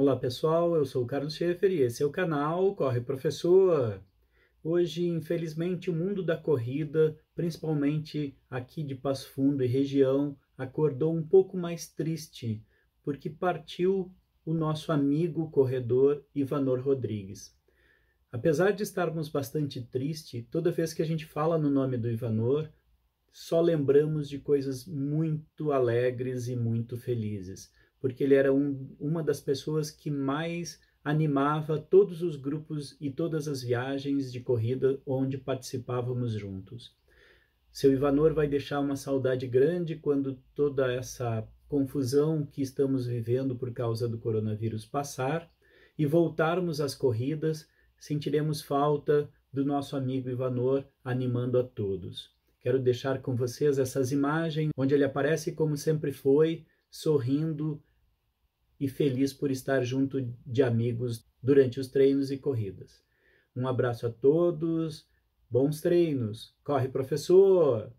Olá pessoal, eu sou o Carlos Schaefer e esse é o canal Corre Professor. Hoje, infelizmente, o mundo da corrida, principalmente aqui de Passo Fundo e região, acordou um pouco mais triste, porque partiu o nosso amigo corredor Ivanor Rodrigues. Apesar de estarmos bastante tristes, toda vez que a gente fala no nome do Ivanor, só lembramos de coisas muito alegres e muito felizes porque ele era um, uma das pessoas que mais animava todos os grupos e todas as viagens de corrida onde participávamos juntos. Seu Ivanor vai deixar uma saudade grande quando toda essa confusão que estamos vivendo por causa do coronavírus passar e voltarmos às corridas, sentiremos falta do nosso amigo Ivanor animando a todos. Quero deixar com vocês essas imagens onde ele aparece como sempre foi, sorrindo e feliz por estar junto de amigos durante os treinos e corridas. Um abraço a todos, bons treinos! Corre, professor!